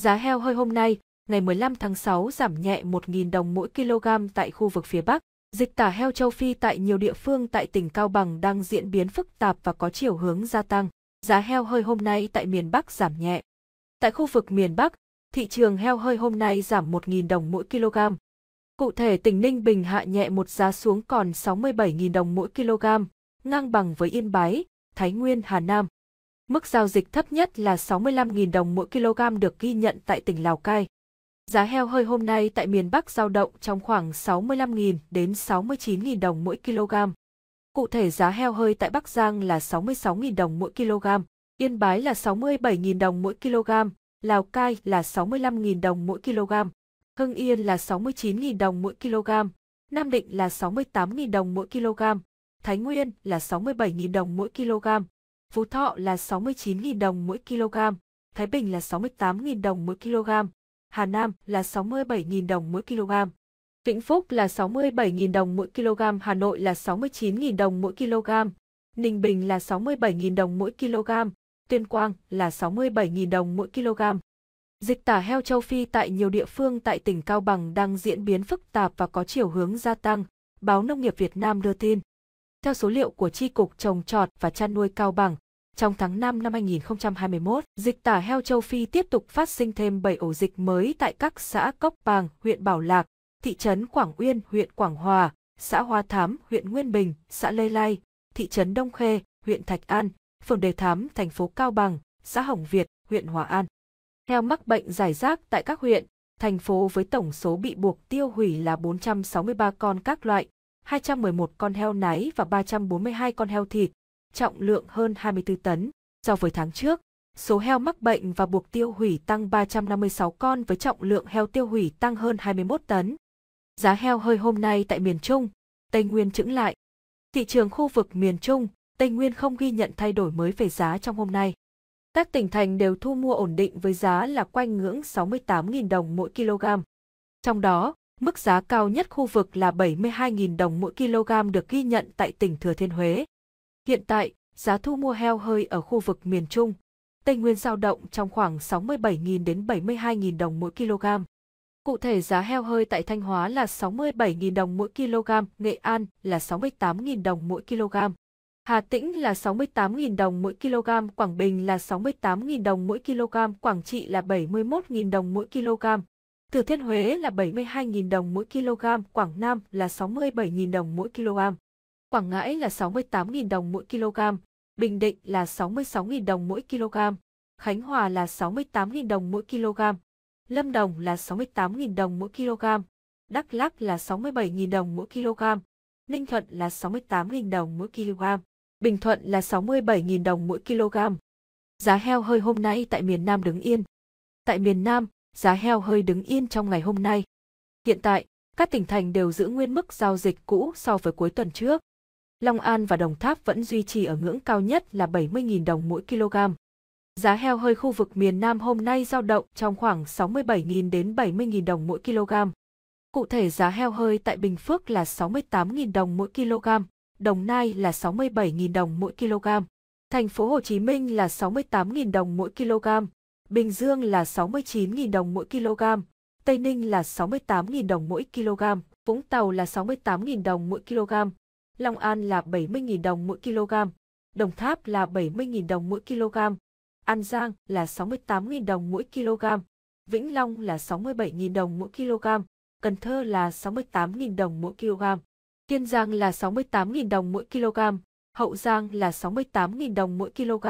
Giá heo hơi hôm nay, ngày 15 tháng 6 giảm nhẹ 1.000 đồng mỗi kg tại khu vực phía Bắc. Dịch tả heo châu Phi tại nhiều địa phương tại tỉnh Cao Bằng đang diễn biến phức tạp và có chiều hướng gia tăng. Giá heo hơi hôm nay tại miền Bắc giảm nhẹ. Tại khu vực miền Bắc, thị trường heo hơi hôm nay giảm 1.000 đồng mỗi kg. Cụ thể tỉnh Ninh Bình hạ nhẹ một giá xuống còn 67.000 đồng mỗi kg, ngang bằng với Yên Bái, Thái Nguyên, Hà Nam. Mức giao dịch thấp nhất là 65.000 đồng mỗi kg được ghi nhận tại tỉnh Lào Cai. Giá heo hơi hôm nay tại miền Bắc giao động trong khoảng 65.000 đến 69.000 đồng mỗi kg. Cụ thể giá heo hơi tại Bắc Giang là 66.000 đồng mỗi kg, Yên Bái là 67.000 đồng mỗi kg, Lào Cai là 65.000 đồng mỗi kg, Hưng Yên là 69.000 đồng mỗi kg, Nam Định là 68.000 đồng mỗi kg, Thái Nguyên là 67.000 đồng mỗi kg. Phú Thọ là 69.000 đồng mỗi kg, Thái Bình là 68.000 đồng mỗi kg, Hà Nam là 67.000 đồng mỗi kg. Vĩnh Phúc là 67.000 đồng mỗi kg, Hà Nội là 69.000 đồng mỗi kg, Ninh Bình là 67.000 đồng mỗi kg, Tuyên Quang là 67.000 đồng mỗi kg. Dịch tả heo châu Phi tại nhiều địa phương tại tỉnh Cao Bằng đang diễn biến phức tạp và có chiều hướng gia tăng, báo Nông nghiệp Việt Nam đưa tin. Theo số liệu của Tri Cục Trồng Trọt và Chăn nuôi Cao Bằng, trong tháng 5 năm 2021, dịch tả heo châu Phi tiếp tục phát sinh thêm 7 ổ dịch mới tại các xã Cốc Bàng, huyện Bảo Lạc, thị trấn Quảng Uyên, huyện Quảng Hòa, xã Hoa Thám, huyện Nguyên Bình, xã Lê Lai, thị trấn Đông Khê, huyện Thạch An, phường Đề Thám, thành phố Cao Bằng, xã Hồng Việt, huyện Hòa An. Heo mắc bệnh giải rác tại các huyện, thành phố với tổng số bị buộc tiêu hủy là 463 con các loại, 211 con heo nái và 342 con heo thịt, trọng lượng hơn 24 tấn. So với tháng trước, số heo mắc bệnh và buộc tiêu hủy tăng 356 con với trọng lượng heo tiêu hủy tăng hơn 21 tấn. Giá heo hơi hôm nay tại miền Trung, Tây Nguyên chững lại. Thị trường khu vực miền Trung, Tây Nguyên không ghi nhận thay đổi mới về giá trong hôm nay. Các tỉnh thành đều thu mua ổn định với giá là quanh ngưỡng 68.000 đồng mỗi kg. Trong đó, Mức giá cao nhất khu vực là 72.000 đồng mỗi kg được ghi nhận tại tỉnh Thừa Thiên Huế. Hiện tại, giá thu mua heo hơi ở khu vực miền Trung, Tây Nguyên giao động trong khoảng 67.000 đến 72.000 đồng mỗi kg. Cụ thể giá heo hơi tại Thanh Hóa là 67.000 đồng mỗi kg, Nghệ An là 68.000 đồng mỗi kg. Hà Tĩnh là 68.000 đồng mỗi kg, Quảng Bình là 68.000 đồng mỗi kg, Quảng Trị là 71.000 đồng mỗi kg, Thừa Thiên Huế là 72.000 đồng mỗi kg, Quảng Nam là 67.000 đồng mỗi kg. Quảng Ngãi là 68.000 đồng mỗi kg, Bình Định là 66.000 đồng mỗi kg, Khánh Hòa là 68.000 đồng mỗi kg, Lâm Đồng là 68.000 đồng mỗi kg, Đắk Lắk là 67.000 đồng mỗi kg, Ninh Thuận là 68.000 đồng mỗi kg, Bình Thuận là 67.000 đồng mỗi kg. Giá heo hơi hôm nay tại miền Nam đứng yên. Tại miền Nam, giá heo hơi đứng yên trong ngày hôm nay. Hiện tại, các tỉnh thành đều giữ nguyên mức giao dịch cũ so với cuối tuần trước. Long An và Đồng Tháp vẫn duy trì ở ngưỡng cao nhất là 70.000 đồng mỗi kg. Giá heo hơi khu vực miền Nam hôm nay giao động trong khoảng 67.000 đến 70.000 đồng mỗi kg. Cụ thể giá heo hơi tại Bình Phước là 68.000 đồng mỗi kg, Đồng Nai là 67.000 đồng mỗi kg, Thành phố Hồ Chí Minh là 68.000 đồng mỗi kg, Bình Dương là 69.000 đồng mỗi kg, Tây Ninh là 68.000 đồng mỗi kg, Vũng Tàu là 68.000 đồng mỗi kg, Long An là 70.000 đồng mỗi kg, Đồng Tháp là 70.000 đồng mỗi kg, An Giang là 68.000 đồng mỗi kg, Vĩnh Long là 67.000 đồng mỗi kg, Cần Thơ là 68.000 đồng mỗi kg, Kiên Giang là 68.000 đồng mỗi kg, Hậu Giang là 68.000 đồng mỗi kg,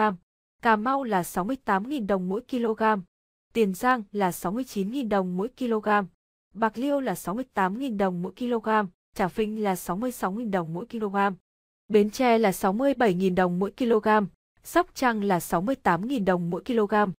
Cà Mau là 68.000 đồng mỗi kg, Tiền Giang là 69.000 đồng mỗi kg, Bạc Liêu là 68.000 đồng mỗi kg, Trà Vinh là 66.000 đồng mỗi kg, Bến Tre là 67.000 đồng mỗi kg, Sóc Trăng là 68.000 đồng mỗi kg.